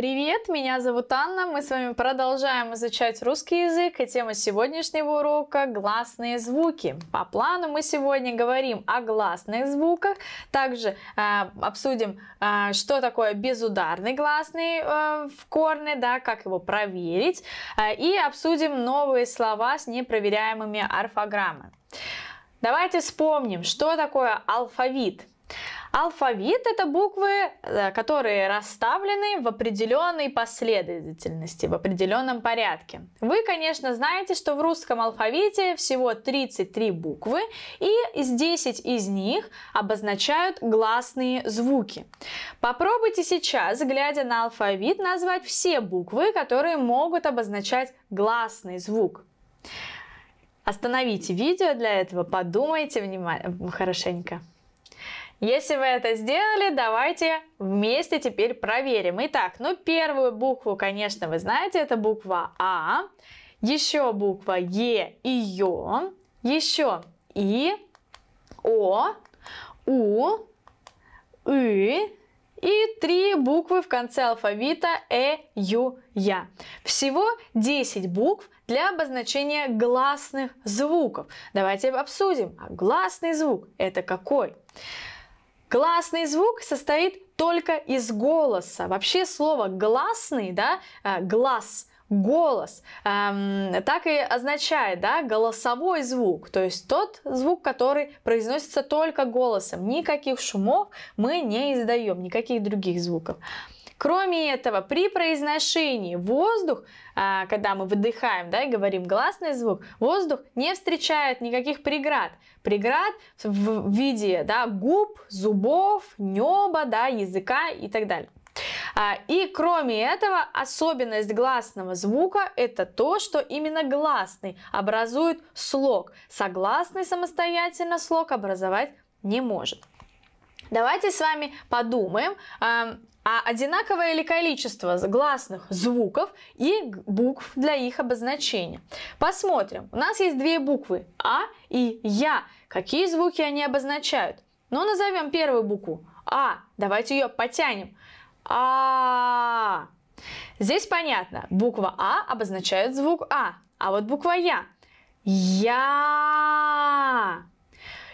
Привет, меня зовут Анна, мы с вами продолжаем изучать русский язык и тема сегодняшнего урока – гласные звуки. По плану мы сегодня говорим о гласных звуках, также э, обсудим, э, что такое безударный гласный э, в корне, да, как его проверить, э, и обсудим новые слова с непроверяемыми орфограммами. Давайте вспомним, что такое алфавит – Алфавит это буквы, э, которые расставлены в определенной последовательности, в определенном порядке. Вы, конечно, знаете, что в русском алфавите всего 33 буквы, и из 10 из них обозначают гласные звуки. Попробуйте сейчас, глядя на алфавит, назвать все буквы, которые могут обозначать гласный звук. Остановите видео для этого, подумайте внимательно, хорошенько. Если вы это сделали, давайте вместе теперь проверим. Итак, ну первую букву, конечно, вы знаете, это буква А, еще буква Е и Ё, еще И, О, У, И, и три буквы в конце алфавита Э, Ю, Я. Всего 10 букв для обозначения гласных звуков. Давайте обсудим. А гласный звук это какой? Гласный звук состоит только из голоса. Вообще слово гласный, да, э, глаз – голос, эм, так и означает, да, голосовой звук, то есть тот звук, который произносится только голосом. Никаких шумов мы не издаем, никаких других звуков. Кроме этого, при произношении воздух, а, когда мы выдыхаем да, и говорим гласный звук, воздух не встречает никаких преград. Преград в виде да, губ, зубов, неба, да, языка и так далее. А, и кроме этого, особенность гласного звука – это то, что именно гласный образует слог. Согласный самостоятельно слог образовать не может. Давайте с вами подумаем, а одинаковое ли количество гласных звуков и букв для их обозначения. Посмотрим. У нас есть две буквы А и Я. Какие звуки они обозначают? Ну, назовем первую букву А. Давайте ее потянем. А. Здесь понятно. Буква А обозначает звук А. А вот буква Я. Я.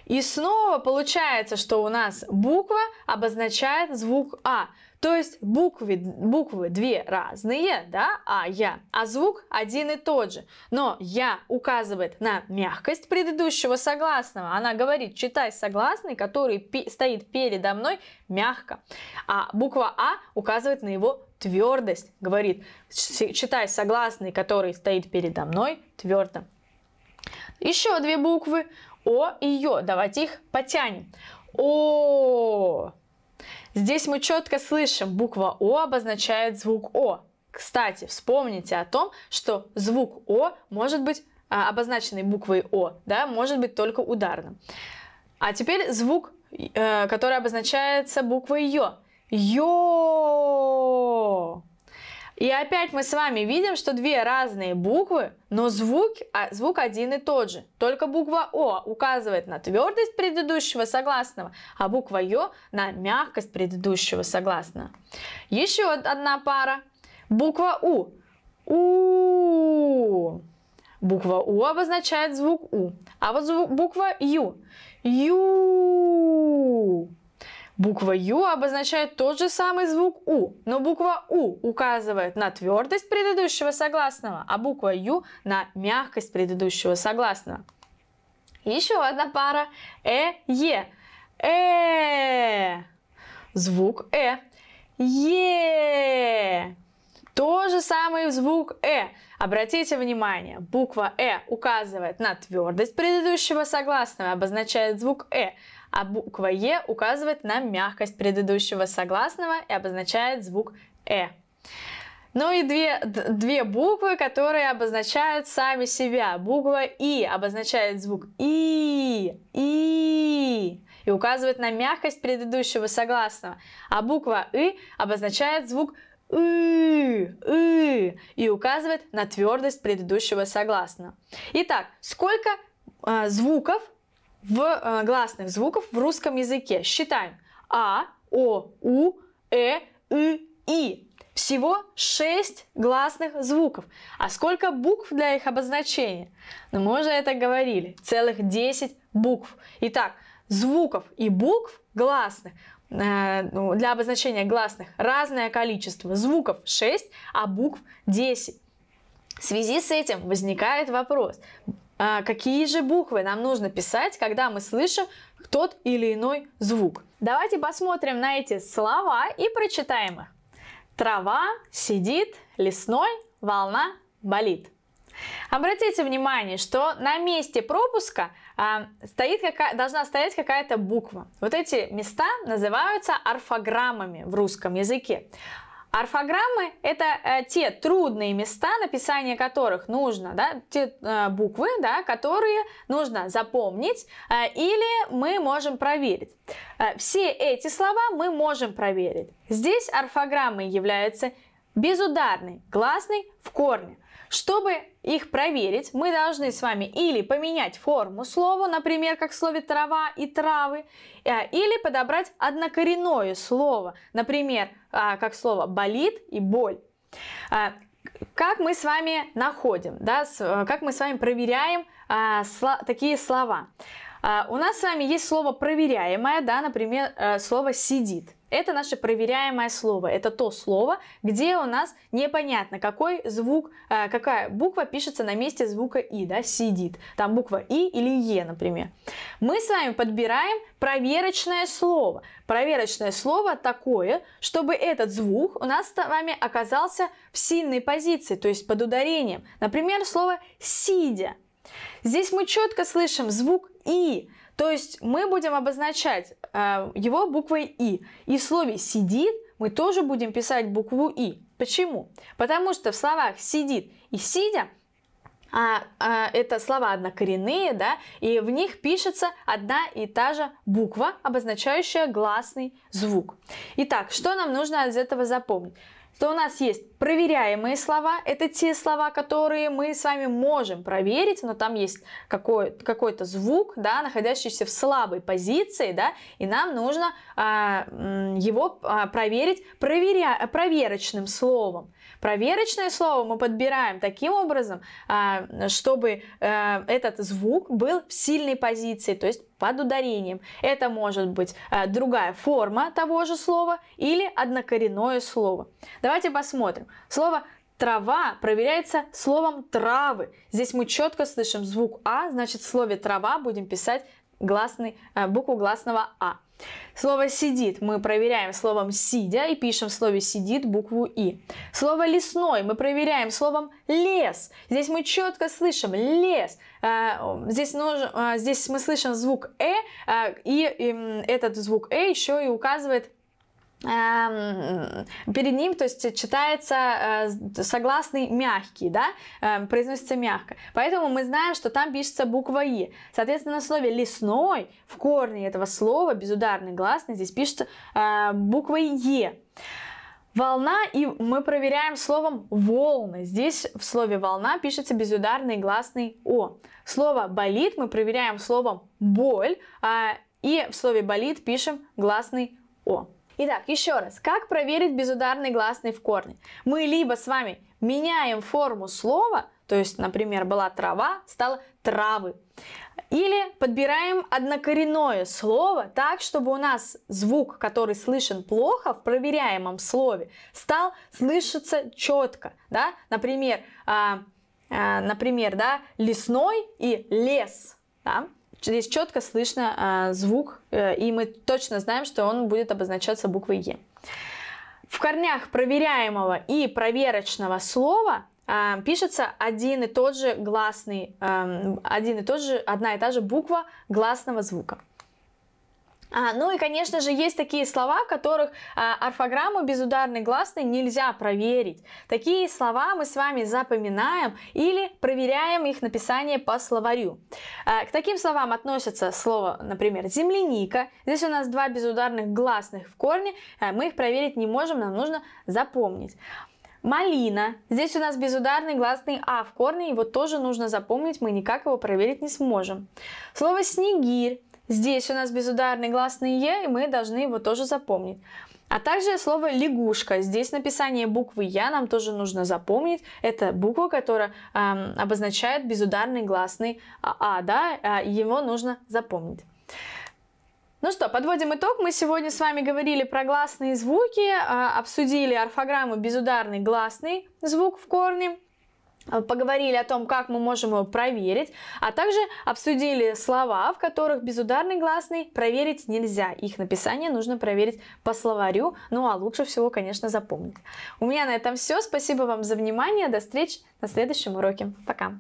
И снова получается, что у нас буква обозначает звук А. То есть буквы, буквы две разные, да, а я, а звук один и тот же. Но я указывает на мягкость предыдущего согласного. Она говорит, читай согласный, который пи- стоит передо мной мягко. А буква А указывает на его твердость. Говорит, читай согласный, который стоит передо мной твердо. Еще две буквы О и Ё. Давайте их потянем. О, Здесь мы четко слышим, буква О обозначает звук О. Кстати, вспомните о том, что звук О может быть а, обозначенный буквой О, да, может быть только ударным. А теперь звук, э, который обозначается буквой Ё. Йо. И опять мы с вами видим, что две разные буквы, но звук, а, звук один и тот же. Только буква О указывает на твердость предыдущего согласного, а буква Ё на мягкость предыдущего согласного. Еще одна пара. Буква У. У. Буква У обозначает звук У. А вот звук, буква Ю. Ю. Буква Ю обозначает тот же самый звук У, но буква У указывает на твердость предыдущего согласного, а буква Ю на мягкость предыдущего согласного. Еще одна пара Э-Е. Э. Звук Э. Е. То же самый звук «э». Обратите внимание, буква «э» указывает на твердость предыдущего согласного, обозначает звук «э» а буква Е указывает на мягкость предыдущего согласного и обозначает звук Э. Ну и две, две буквы, которые обозначают сами себя. Буква И обозначает звук И, И и указывает на мягкость предыдущего согласного, а буква И обозначает звук и, и, и указывает на твердость предыдущего согласного. Итак, сколько э, звуков в э, гласных звуков в русском языке. Считаем. А, О, У, Э, И, И. Всего шесть гласных звуков. А сколько букв для их обозначения? Ну, мы уже это говорили. Целых 10 букв. Итак, звуков и букв гласных э, ну, для обозначения гласных разное количество звуков 6, а букв 10. В связи с этим возникает вопрос, а, какие же буквы нам нужно писать, когда мы слышим тот или иной звук. Давайте посмотрим на эти слова и прочитаем их. Трава сидит, лесной, волна болит. Обратите внимание, что на месте пропуска а, стоит какая, должна стоять какая-то буква. Вот эти места называются орфограммами в русском языке. Орфограммы – это э, те трудные места, написание которых нужно, да, те э, буквы, да, которые нужно запомнить, э, или мы можем проверить. Э, все эти слова мы можем проверить. Здесь орфограммой являются безударный гласный в корне – чтобы их проверить, мы должны с вами или поменять форму слова, например, как в слове «трава» и «травы», э, или подобрать однокоренное слово, например, э, как слово «болит» и «боль». Э, как мы с вами находим, да, как мы с вами проверяем такие слова? У нас с вами есть слово «проверяемое», да, например, слово «сидит». Это наше проверяемое слово. Это то слово, где у нас непонятно, какой звук, э, какая буква пишется на месте звука И, да, сидит. Там буква И или Е, например. Мы с вами подбираем проверочное слово. Проверочное слово такое, чтобы этот звук у нас с вами оказался в сильной позиции, то есть под ударением. Например, слово «сидя». Здесь мы четко слышим звук «и», то есть мы будем обозначать э, его буквой «и». И в слове «сидит» мы тоже будем писать букву «и». Почему? Потому что в словах «сидит» и «сидя» а, а, это слова однокоренные, да, и в них пишется одна и та же буква, обозначающая гласный звук. Итак, что нам нужно из этого запомнить? то у нас есть проверяемые слова, это те слова, которые мы с вами можем проверить, но там есть какой, какой-то звук, да, находящийся в слабой позиции, да, и нам нужно а, его а, проверить проверя, проверочным словом. Проверочное слово мы подбираем таким образом, а, чтобы а, этот звук был в сильной позиции, то есть под ударением. Это может быть э, другая форма того же слова или однокоренное слово. Давайте посмотрим. Слово трава проверяется словом травы. Здесь мы четко слышим звук А, значит в слове трава будем писать гласный, э, букву гласного А. Слово «сидит» мы проверяем словом «сидя» и пишем в слове «сидит» букву «и». Слово «лесной» мы проверяем словом «лес». Здесь мы четко слышим «лес». Э, здесь, э, здесь мы слышим звук «э», и эм, этот звук «э» еще и указывает Эм, перед ним, то есть читается э, согласный мягкий, да, эм, произносится мягко. Поэтому мы знаем, что там пишется буква И. Соответственно, на слове «лесной» в корне этого слова, безударный гласный, здесь пишется э, буква Е. Волна, и мы проверяем словом волны. Здесь в слове волна пишется безударный гласный О. Слово болит мы проверяем словом боль, а и в слове болит пишем гласный О. Итак, еще раз, как проверить безударный гласный в корне? Мы либо с вами меняем форму слова, то есть, например, была трава, стала травы. Или подбираем однокоренное слово так, чтобы у нас звук, который слышен плохо в проверяемом слове, стал слышаться четко. Да? Например, а, а, например да, лесной и лес. Да? Здесь четко слышно а, звук, э, и мы точно знаем, что он будет обозначаться буквой Е. В корнях проверяемого и проверочного слова а, пишется один и тот же гласный, эм, один и тот же, одна и та же буква гласного звука. А, ну и, конечно же, есть такие слова, в которых а, орфограмму безударной гласной нельзя проверить. Такие слова мы с вами запоминаем или проверяем их написание по словарю. А, к таким словам относятся слово, например, земляника. Здесь у нас два безударных гласных в корне, а, мы их проверить не можем, нам нужно запомнить. Малина. Здесь у нас безударный гласный А в корне, его тоже нужно запомнить, мы никак его проверить не сможем. Слово снегирь. Здесь у нас безударный гласный Е, и мы должны его тоже запомнить. А также слово лягушка. Здесь написание буквы Я нам тоже нужно запомнить. Это буква, которая э, обозначает безударный гласный А, «а» да, а его нужно запомнить. Ну что, подводим итог. Мы сегодня с вами говорили про гласные звуки, а, обсудили орфограмму безударный гласный звук в корне, Э, поговорили о том, как мы можем его проверить, а также обсудили слова, в которых безударный гласный проверить нельзя. Их написание нужно проверить по словарю, ну а лучше всего, конечно, запомнить. У меня на этом все. Спасибо вам за внимание. До встречи на следующем уроке. Пока!